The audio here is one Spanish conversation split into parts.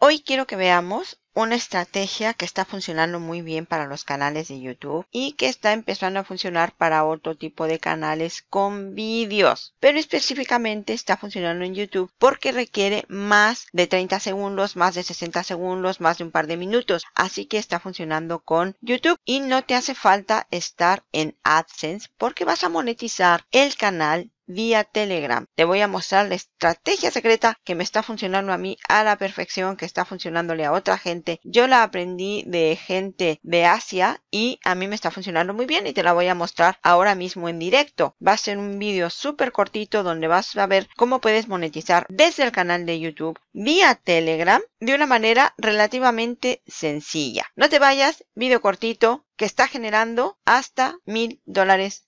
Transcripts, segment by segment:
Hoy quiero que veamos una estrategia que está funcionando muy bien para los canales de YouTube y que está empezando a funcionar para otro tipo de canales con vídeos. Pero específicamente está funcionando en YouTube porque requiere más de 30 segundos, más de 60 segundos, más de un par de minutos. Así que está funcionando con YouTube y no te hace falta estar en AdSense porque vas a monetizar el canal vía Telegram. Te voy a mostrar la estrategia secreta que me está funcionando a mí a la perfección, que está funcionándole a otra gente. Yo la aprendí de gente de Asia y a mí me está funcionando muy bien y te la voy a mostrar ahora mismo en directo. Va a ser un vídeo súper cortito donde vas a ver cómo puedes monetizar desde el canal de YouTube vía Telegram de una manera relativamente sencilla. No te vayas, vídeo cortito que está generando hasta mil dólares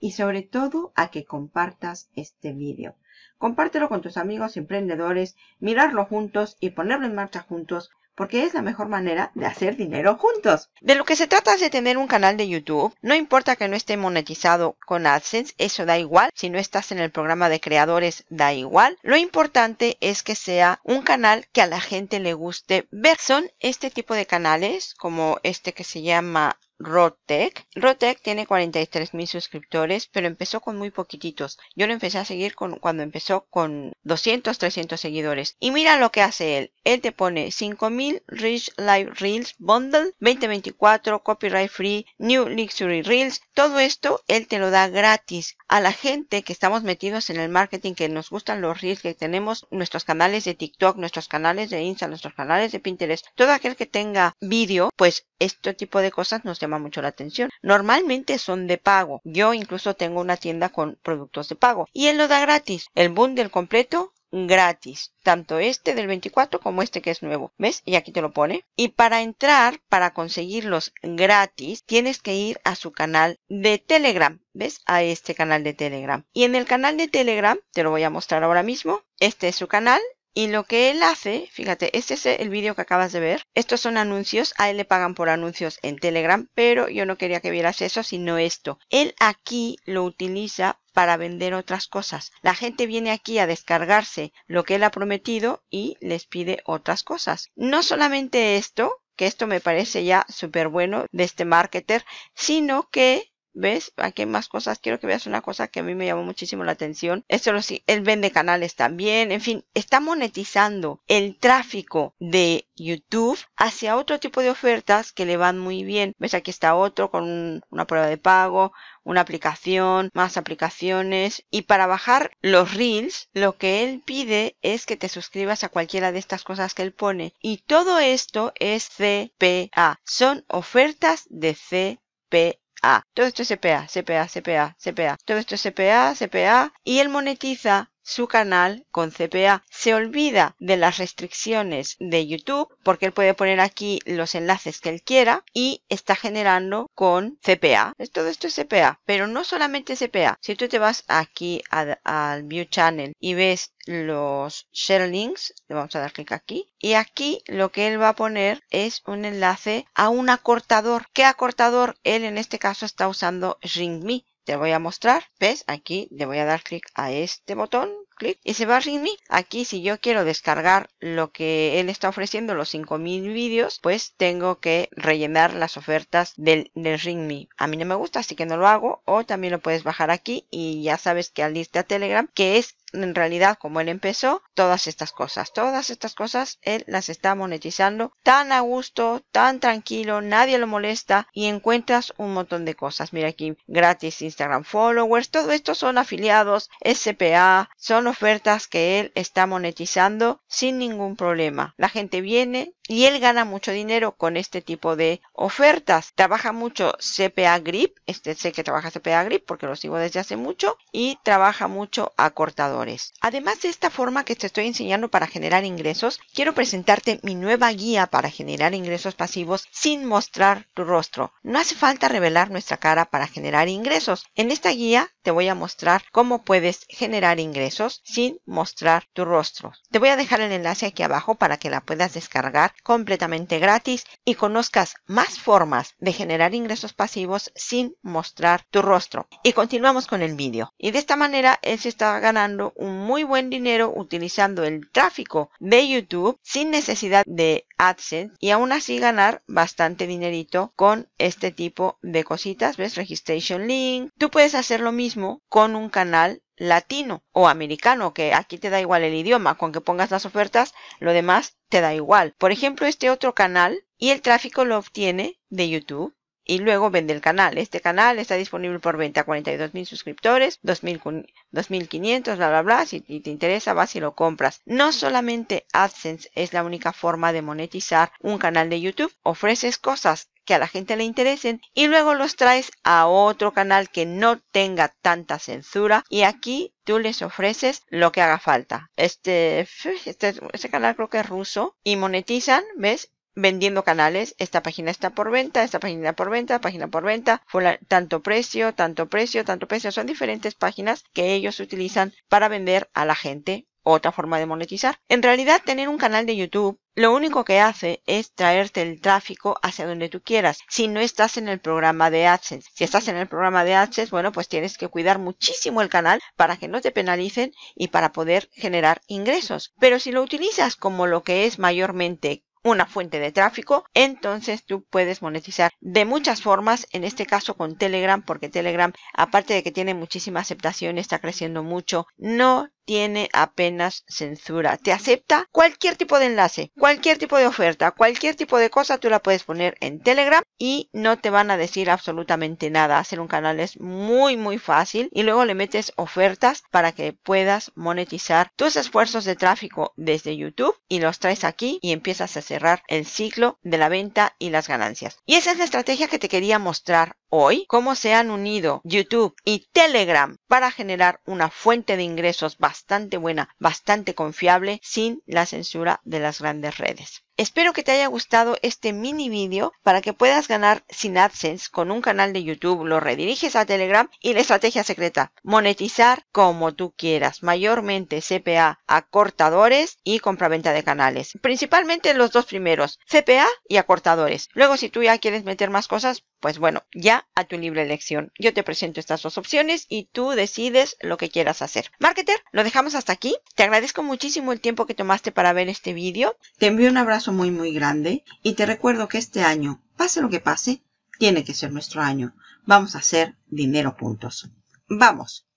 y sobre todo a que compartas este vídeo. Compártelo con tus amigos emprendedores, mirarlo juntos y ponerlo en marcha juntos porque es la mejor manera de hacer dinero juntos. De lo que se trata es de tener un canal de YouTube. No importa que no esté monetizado con AdSense, eso da igual. Si no estás en el programa de creadores, da igual. Lo importante es que sea un canal que a la gente le guste ver. Son este tipo de canales, como este que se llama Rotec. Rotec tiene 43.000 suscriptores, pero empezó con muy poquititos. Yo lo empecé a seguir cuando empezó con 200, 300 seguidores. Y mira lo que hace él. Él te pone 5.000 Rich Live Reels Bundle 2024, Copyright Free, New Luxury Reels. Todo esto él te lo da gratis. A la gente que estamos metidos en el marketing, que nos gustan los Reels, que tenemos nuestros canales de TikTok, nuestros canales de Insta, nuestros canales de Pinterest, todo aquel que tenga vídeo, pues este tipo de cosas nos mucho la atención. Normalmente son de pago. Yo incluso tengo una tienda con productos de pago. Y él lo da gratis. El bundle completo gratis, tanto este del 24 como este que es nuevo, ¿ves? Y aquí te lo pone. Y para entrar, para conseguirlos gratis, tienes que ir a su canal de Telegram, ¿ves? A este canal de Telegram. Y en el canal de Telegram, te lo voy a mostrar ahora mismo, este es su canal y lo que él hace, fíjate, este es el vídeo que acabas de ver. Estos son anuncios, a él le pagan por anuncios en Telegram, pero yo no quería que vieras eso, sino esto. Él aquí lo utiliza para vender otras cosas. La gente viene aquí a descargarse lo que él ha prometido y les pide otras cosas. No solamente esto, que esto me parece ya súper bueno de este marketer, sino que ¿Ves? Aquí hay más cosas. Quiero que veas una cosa que a mí me llamó muchísimo la atención. Esto lo sí, él vende canales también. En fin, está monetizando el tráfico de YouTube hacia otro tipo de ofertas que le van muy bien. ¿Ves? Aquí está otro con una prueba de pago, una aplicación, más aplicaciones. Y para bajar los reels, lo que él pide es que te suscribas a cualquiera de estas cosas que él pone. Y todo esto es CPA. Son ofertas de CPA. Ah, Todo esto es CPA, CPA, CPA, CPA. Todo esto es CPA, CPA. Y él monetiza su canal con CPA. Se olvida de las restricciones de YouTube porque él puede poner aquí los enlaces que él quiera y está generando con CPA. Todo esto es CPA, pero no solamente CPA. Si tú te vas aquí al, View Channel y ves los share links, le vamos a dar clic aquí, y aquí lo que él va a poner es un enlace a un acortador. ¿Qué acortador? Él en este caso está usando RingMe te voy a mostrar. ¿Ves? Aquí le voy a dar clic a este botón. Clic. Y se va a RingMe Aquí si yo quiero descargar lo que él está ofreciendo, los 5000 vídeos, pues tengo que rellenar las ofertas del, del A mí no me gusta, así que no lo hago. O también lo puedes bajar aquí y ya sabes que al irte a Telegram, que es en realidad como él empezó, todas estas cosas, todas estas cosas él las está monetizando tan a gusto, tan tranquilo, nadie lo molesta y encuentras un montón de cosas. Mira aquí, gratis Instagram followers, todo esto son afiliados, SPA, son ofertas que él está monetizando sin ningún problema. La gente viene, y él gana mucho dinero con este tipo de ofertas. Trabaja mucho CPA Grip, este sé que trabaja CPA Grip porque lo sigo desde hace mucho y trabaja mucho cortadores. Además de esta forma que te estoy enseñando para generar ingresos, quiero presentarte mi nueva guía para generar ingresos pasivos sin mostrar tu rostro. No hace falta revelar nuestra cara para generar ingresos. En esta guía te voy a mostrar cómo puedes generar ingresos sin mostrar tu rostro. Te voy a dejar el enlace aquí abajo para que la puedas descargar completamente gratis y conozcas más formas de generar ingresos pasivos sin mostrar tu rostro. Y continuamos con el vídeo. Y de esta manera él se está ganando un muy buen dinero utilizando el tráfico de YouTube sin necesidad de AdSense y aún así ganar bastante dinerito con este tipo de cositas. ¿Ves? Registration link. Tú puedes hacer lo mismo con un canal latino o americano, que aquí te da igual el idioma, con que pongas las ofertas, lo demás te da igual. Por ejemplo, este otro canal y el tráfico lo obtiene de YouTube y luego vende el canal. Este canal está disponible por venta a 42.000 suscriptores, 2.500, bla, bla, bla. Si te interesa, vas y lo compras. No solamente AdSense es la única forma de monetizar un canal de YouTube. Ofreces cosas que a la gente le interesen y luego los traes a otro canal que no tenga tanta censura y aquí tú les ofreces lo que haga falta. Este, este, este canal creo que es ruso y monetizan, ¿ves? vendiendo canales. Esta página está por venta, esta página por venta, página por venta, tanto precio, tanto precio, tanto precio. Son diferentes páginas que ellos utilizan para vender a la gente otra forma de monetizar. En realidad, tener un canal de YouTube lo único que hace es traerte el tráfico hacia donde tú quieras. Si no estás en el programa de AdSense, si estás en el programa de AdSense, bueno, pues tienes que cuidar muchísimo el canal para que no te penalicen y para poder generar ingresos. Pero si lo utilizas como lo que es mayormente una fuente de tráfico, entonces tú puedes monetizar de muchas formas, en este caso con Telegram, porque Telegram, aparte de que tiene muchísima aceptación, está creciendo mucho, no tiene apenas censura. Te acepta cualquier tipo de enlace, cualquier tipo de oferta, cualquier tipo de cosa tú la puedes poner en Telegram y no te van a decir absolutamente nada. Hacer un canal es muy muy fácil y luego le metes ofertas para que puedas monetizar tus esfuerzos de tráfico desde YouTube y los traes aquí y empiezas a cerrar el ciclo de la venta y las ganancias. Y esa es la estrategia que te quería mostrar hoy cómo se han unido YouTube y Telegram para generar una fuente de ingresos bastante buena, bastante confiable, sin la censura de las grandes redes. Espero que te haya gustado este mini vídeo para que puedas ganar sin AdSense con un canal de YouTube, lo rediriges a Telegram y la estrategia secreta, monetizar como tú quieras, mayormente CPA, acortadores y compraventa de canales, principalmente los dos primeros, CPA y acortadores. Luego si tú ya quieres meter más cosas, pues bueno, ya a tu libre elección. Yo te presento estas dos opciones y tú decides lo que quieras hacer. Marketer, lo dejamos hasta aquí. Te agradezco muchísimo el tiempo que tomaste para ver este vídeo. Te envío un abrazo muy muy grande y te recuerdo que este año, pase lo que pase, tiene que ser nuestro año. Vamos a hacer dinero puntos, ¡Vamos!